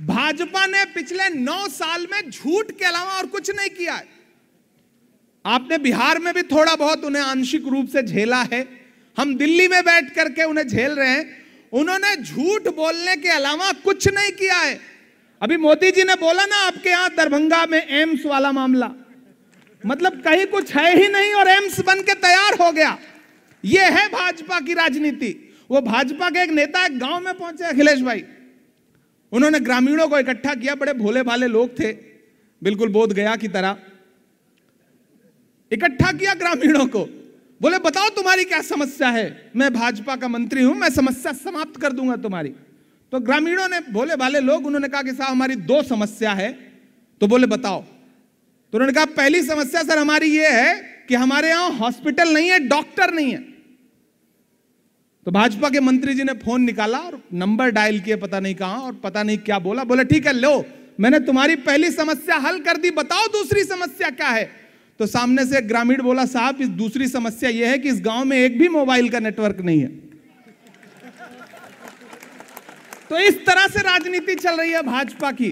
भाजपा ने पिछले नौ साल में झूठ के अलावा और कुछ नहीं किया है आपने बिहार में भी थोड़ा बहुत उन्हें आंशिक रूप से झेला है हम दिल्ली में बैठ करके उन्हें झेल रहे हैं उन्होंने झूठ बोलने के अलावा कुछ नहीं किया है अभी मोदी जी ने बोला ना आपके यहां दरभंगा में एम्स वाला मामला मतलब कहीं कुछ है ही नहीं और एम्स बन के तैयार हो गया यह है भाजपा की राजनीति वो भाजपा के एक नेता गांव में पहुंचे अखिलेश भाई उन्होंने ग्रामीणों को इकट्ठा किया बड़े भोले भाले लोग थे बिल्कुल बोध गया की तरह इकट्ठा किया ग्रामीणों को बोले बताओ तुम्हारी क्या समस्या है मैं भाजपा का मंत्री हूं मैं समस्या समाप्त कर दूंगा तुम्हारी तो ग्रामीणों ने भोले भाले लोग उन्होंने कहा कि साहब हमारी दो समस्या है तो बोले बताओ तो उन्होंने कहा पहली समस्या सर हमारी यह है कि हमारे यहां हॉस्पिटल नहीं है डॉक्टर नहीं है तो भाजपा के मंत्री जी ने फोन निकाला और नंबर डायल किया पता नहीं कहां और पता नहीं क्या बोला बोला ठीक है लो मैंने तुम्हारी पहली समस्या हल कर दी बताओ दूसरी समस्या क्या है तो सामने से ग्रामीण बोला साहब इस दूसरी समस्या यह है कि इस गांव में एक भी मोबाइल का नेटवर्क नहीं है तो इस तरह से राजनीति चल रही है भाजपा की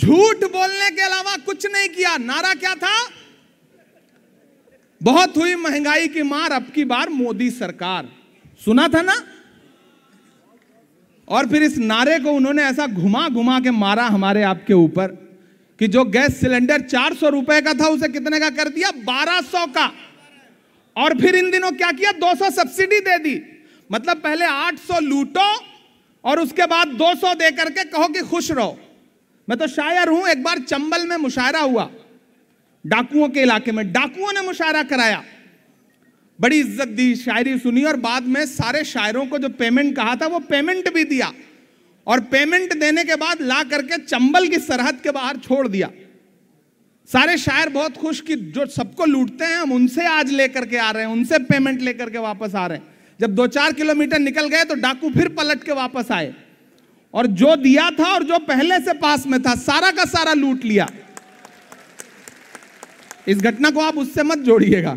झूठ बोलने के अलावा कुछ नहीं किया नारा क्या था बहुत हुई महंगाई की मार अब की बार मोदी सरकार सुना था ना और फिर इस नारे को उन्होंने ऐसा घुमा घुमा के मारा हमारे आपके ऊपर कि जो गैस सिलेंडर चार सौ रुपए का था उसे कितने का कर दिया बारह सौ का और फिर इन दिनों क्या किया दो सौ सब्सिडी दे दी मतलब पहले आठ सौ लूटो और उसके बाद दो सौ दे करके कहो कि खुश रहो मैं तो शायर हूं एक बार चंबल में मुशायरा हुआ डाकुओं के इलाके में डाकुओं ने मुशायरा कराया बड़ी इज्जत दी शायरी सुनी और बाद में सारे शायरों को जो पेमेंट कहा था वो पेमेंट भी दिया और पेमेंट देने के बाद ला करके चंबल की सरहद के बाहर छोड़ दिया सारे शायर बहुत खुश कि जो सबको लूटते हैं हम उनसे आज लेकर के आ रहे हैं उनसे पेमेंट लेकर के वापस आ रहे हैं जब दो चार किलोमीटर निकल गए तो डाकू फिर पलट के वापस आए और जो दिया था और जो पहले से पास में था सारा का सारा लूट लिया इस घटना को आप उससे मत जोड़िएगा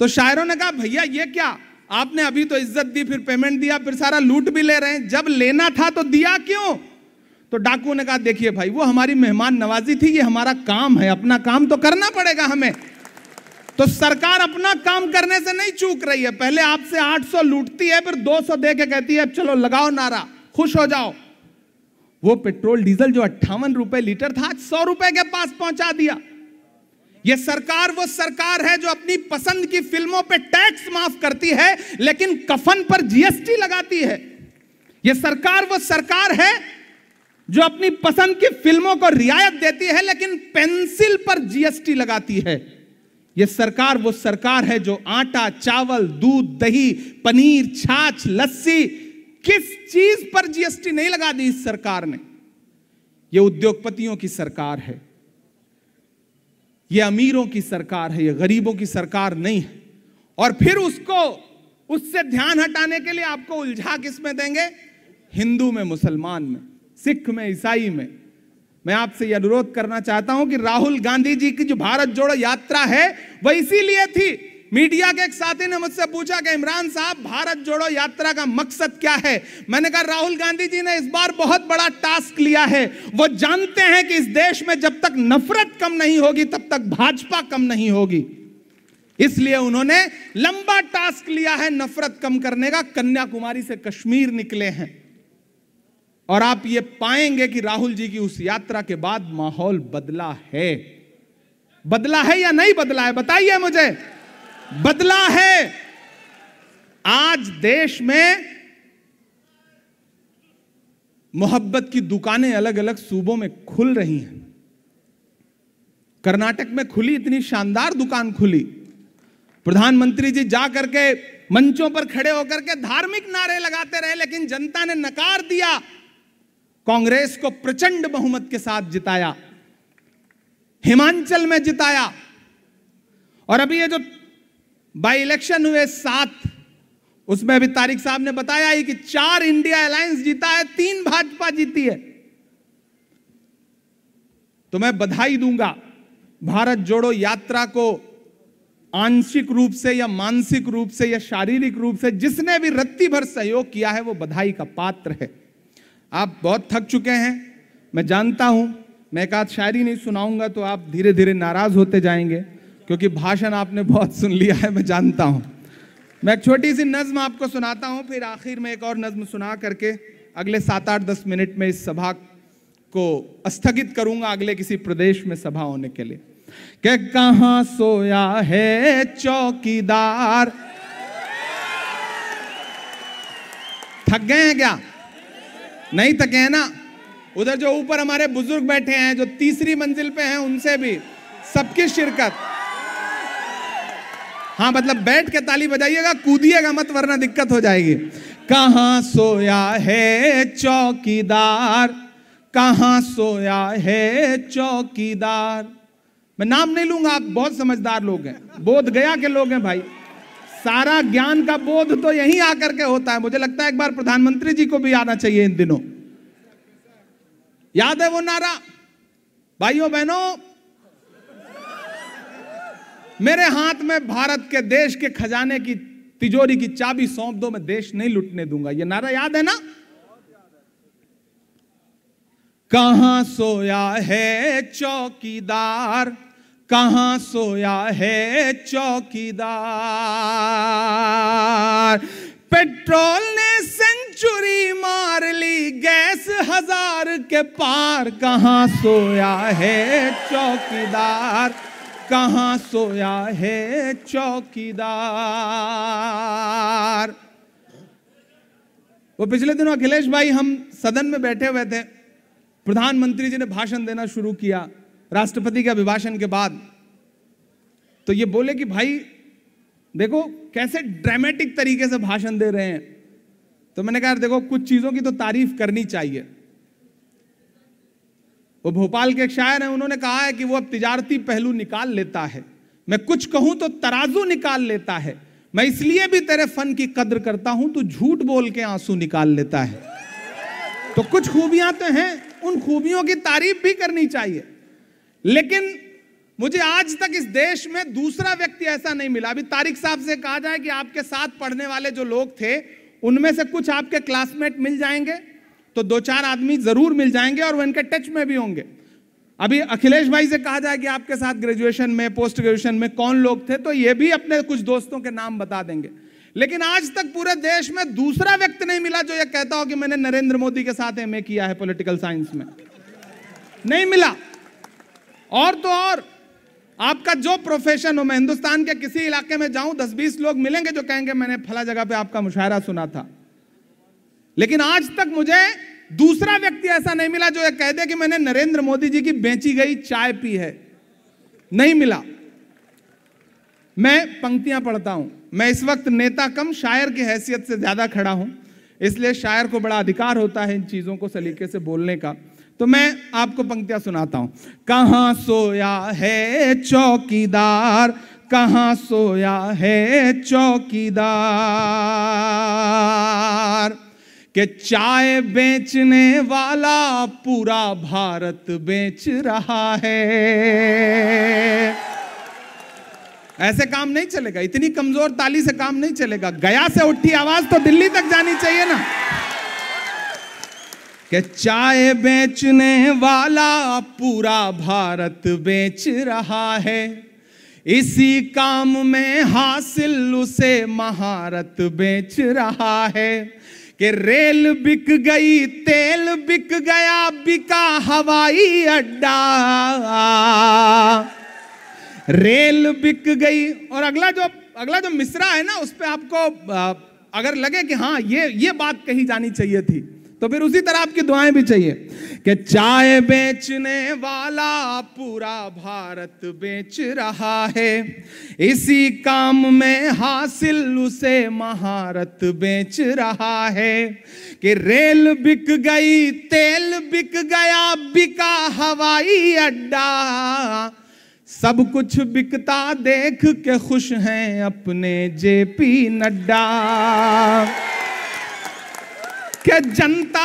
तो शायरों ने कहा भैया ये क्या आपने अभी तो इज्जत दी फिर पेमेंट दिया फिर सारा लूट भी ले रहे हैं जब लेना था तो दिया क्यों तो डाकू ने कहा देखिए भाई वो हमारी मेहमान नवाजी थी ये हमारा काम है अपना काम तो करना पड़ेगा हमें तो सरकार अपना काम करने से नहीं चूक रही है पहले आपसे 800 लूटती है फिर 200 दे के कहती है अब चलो लगाओ नारा खुश हो जाओ वो पेट्रोल डीजल जो अट्ठावन रुपए लीटर था आज सौ रुपए के पास पहुंचा दिया ये सरकार वो सरकार है जो अपनी पसंद की फिल्मों पे टैक्स माफ करती है लेकिन कफन पर जीएसटी लगाती है ये सरकार वो सरकार है जो अपनी पसंद की फिल्मों को रियायत देती है लेकिन पेंसिल पर जीएसटी लगाती है ये सरकार वो सरकार है जो आटा चावल दूध दही पनीर छाछ लस्सी किस चीज पर जीएसटी नहीं लगा दी इस सरकार ने यह उद्योगपतियों की सरकार है ये अमीरों की सरकार है ये गरीबों की सरकार नहीं है और फिर उसको उससे ध्यान हटाने के लिए आपको उलझा किस में देंगे हिंदू में मुसलमान में सिख में ईसाई में मैं आपसे यह अनुरोध करना चाहता हूं कि राहुल गांधी जी की जो भारत जोड़ो यात्रा है वह इसीलिए थी मीडिया के एक साथी ने मुझसे पूछा कि इमरान साहब भारत जोड़ो यात्रा का मकसद क्या है मैंने कहा राहुल गांधी जी ने इस बार बहुत बड़ा टास्क लिया है वो जानते हैं कि इस देश में जब तक नफरत कम नहीं होगी तब तक भाजपा कम नहीं होगी इसलिए उन्होंने लंबा टास्क लिया है नफरत कम करने का कन्याकुमारी से कश्मीर निकले हैं और आप ये पाएंगे कि राहुल जी की उस यात्रा के बाद माहौल बदला है बदला है या नहीं बदला है बताइए मुझे बदला है आज देश में मोहब्बत की दुकानें अलग अलग सूबों में खुल रही हैं कर्नाटक में खुली इतनी शानदार दुकान खुली प्रधानमंत्री जी जा करके मंचों पर खड़े होकर के धार्मिक नारे लगाते रहे लेकिन जनता ने नकार दिया कांग्रेस को प्रचंड बहुमत के साथ जिताया हिमाचल में जिताया और अभी ये जो बाई इलेक्शन हुए सात उसमें अभी तारिक साहब ने बताया ही कि चार इंडिया अलायंस जीता है तीन भाजपा जीती है तो मैं बधाई दूंगा भारत जोड़ो यात्रा को आंशिक रूप से या मानसिक रूप से या शारीरिक रूप से जिसने भी रत्ती भर सहयोग किया है वो बधाई का पात्र है आप बहुत थक चुके हैं मैं जानता हूं मैं एक आध शायरी नहीं सुनाऊंगा तो आप धीरे धीरे नाराज होते जाएंगे क्योंकि भाषण आपने बहुत सुन लिया है मैं जानता हूँ मैं एक छोटी सी नज्म आपको सुनाता हूँ फिर आखिर में एक और नज्म सुना करके अगले सात आठ दस मिनट में इस सभा को स्थगित करूंगा अगले किसी प्रदेश में सभा होने के लिए के कहाँ सोया है चौकीदार थक गए हैं क्या नहीं थके हैं ना उधर जो ऊपर हमारे बुजुर्ग बैठे हैं जो तीसरी मंजिल पे हैं उनसे भी सबकी शिरकत हाँ मतलब बैठ के ताली बजाइएगा कूदिएगा मत वरना दिक्कत हो जाएगी कहा सोया है चौकीदार कहा सोया है चौकीदार मैं नाम नहीं लूंगा आप बहुत समझदार लोग हैं बोध गया के लोग हैं भाई सारा ज्ञान का बोध तो यहीं आकर के होता है मुझे लगता है एक बार प्रधानमंत्री जी को भी आना चाहिए इन दिनों याद है वो नारा भाइयों बहनों मेरे हाथ में भारत के देश के खजाने की तिजोरी की चाबी सौंप दो मैं देश नहीं लुटने दूंगा ये नारा याद है ना कहा सोया है चौकीदार कहा सोया है चौकीदार पेट्रोल ने सेंचुरी मार ली गैस हजार के पार कहां सोया है चौकीदार कहाँ सोया है चौकीदार वो पिछले दिनों अखिलेश भाई हम सदन में बैठे हुए थे प्रधानमंत्री जी ने भाषण देना शुरू किया राष्ट्रपति के अभिभाषण के बाद तो ये बोले कि भाई देखो कैसे ड्रामेटिक तरीके से भाषण दे रहे हैं तो मैंने कहा देखो कुछ चीजों की तो तारीफ करनी चाहिए वो भोपाल के एक शायर हैं उन्होंने कहा है कि वो अब तिजारती पहलू निकाल लेता है मैं कुछ कहूं तो तराजू निकाल लेता है मैं इसलिए भी तेरे फन की कद्र करता हूं तू झूठ बोल के आंसू निकाल लेता है तो कुछ खूबियां तो हैं उन खूबियों की तारीफ भी करनी चाहिए लेकिन मुझे आज तक इस देश में दूसरा व्यक्ति ऐसा नहीं मिला अभी तारिक साहब से कहा जाए कि आपके साथ पढ़ने वाले जो लोग थे उनमें से कुछ आपके क्लासमेट मिल जाएंगे तो दो चार आदमी जरूर मिल जाएंगे और वो इनके टच में भी होंगे अभी अखिलेश भाई से कहा जाए कि आपके साथ ग्रेजुएशन में पोस्ट ग्रेजुएशन में कौन लोग थे तो ये भी अपने कुछ दोस्तों के नाम बता देंगे लेकिन आज तक पूरे देश में दूसरा व्यक्ति नहीं मिला जो ये कहता हो कि मैंने नरेंद्र मोदी के साथ एम किया है पोलिटिकल साइंस में नहीं मिला और तो और आपका जो प्रोफेशन हो मैं हिंदुस्तान के किसी इलाके में जाऊं दस बीस लोग मिलेंगे जो कहेंगे मैंने फला जगह पे आपका मुशायरा सुना था लेकिन आज तक मुझे दूसरा व्यक्ति ऐसा नहीं मिला जो ये कह दे कि मैंने नरेंद्र मोदी जी की बेची गई चाय पी है नहीं मिला मैं पंक्तियां पढ़ता हूं मैं इस वक्त नेता कम शायर की हैसियत से ज्यादा खड़ा हूं इसलिए शायर को बड़ा अधिकार होता है इन चीजों को सलीके से बोलने का तो मैं आपको पंक्तियां सुनाता हूं कहां सोया है चौकीदार कहां सोया है चौकीदार कि चाय बेचने वाला पूरा भारत बेच रहा है ऐसे काम नहीं चलेगा इतनी कमजोर ताली से काम नहीं चलेगा गया से उठी आवाज तो दिल्ली तक जानी चाहिए ना कि चाय बेचने वाला पूरा भारत बेच रहा है इसी काम में हासिल उसे महारत बेच रहा है कि रेल बिक गई तेल बिक गया बिका हवाई अड्डा रेल बिक गई और अगला जो अगला जो मिसरा है ना उस पर आपको अगर लगे कि हाँ ये ये बात कही जानी चाहिए थी तो फिर उसी तरह आपकी दुआएं भी चाहिए कि चाय बेचने वाला पूरा भारत बेच रहा है इसी काम में हासिल उसे महारत बेच रहा है कि रेल बिक गई तेल बिक गया बिका हवाई अड्डा सब कुछ बिकता देख के खुश हैं अपने जेपी नड्डा क्या जनता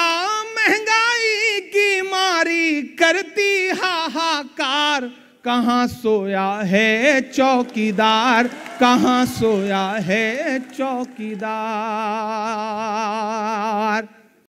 महंगाई की मारी करती हाहाकार कहाँ सोया है चौकीदार कहाँ सोया है चौकीदार